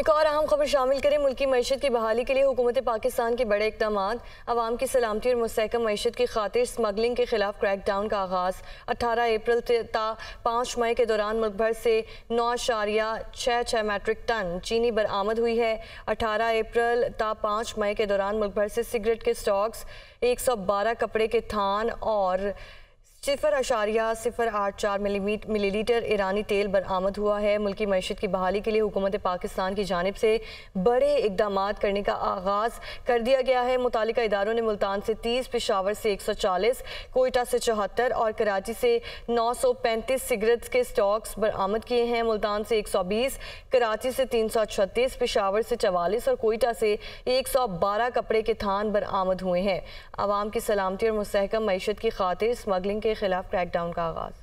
एक और अहम खबर शामिल करें मुल्की मीशत की बहाली के लिए हुकूमत पाकिस्तान के बड़े इकदाम आवाम की सलामती और मस्तकम मीशत की खातिर स्मगलिंग के खिलाफ क्रैक डाउन का आगाज़ अठारह अप्रैल ता पाँच मई के दौरान मुल्क भर से नौ अशारिया छः छः मैट्रिक टन चीनी बरामद हुई है अठारह अप्रैल ता पाँच मई के दौरान मुल्क भर से सिगरेट के स्टॉक्स एक सौ बारह कपड़े के थान और सिफर अशारिया सिफर आठ चार मिली लीटर ईरानी तेल बरामद हुआ है मुल्की मीशत की बहाली के लिए हुकूमत पाकिस्तान की जानब से बड़े इकदाम करने का आगाज़ कर दिया गया है मुतल इदारों ने मुल्तान से तीस पिशावर से एक सौ चालीस कोयटा से चौहत्तर और कराची से नौ सौ पैंतीस सिगरेट्स के स्टॉक्स बरामद किए हैं मुल्तान से एक सौ बीस कराची से तीन सौ छत्तीस पिशावर से चवालीस और कोयटा से एक सौ बारह कपड़े के थान बरामद हुए हैं आवाम की सलामती और मुस्तकम मीशत की खातिर स्मगलिंग के के खिलाफ क्रैकडाउन का आगाज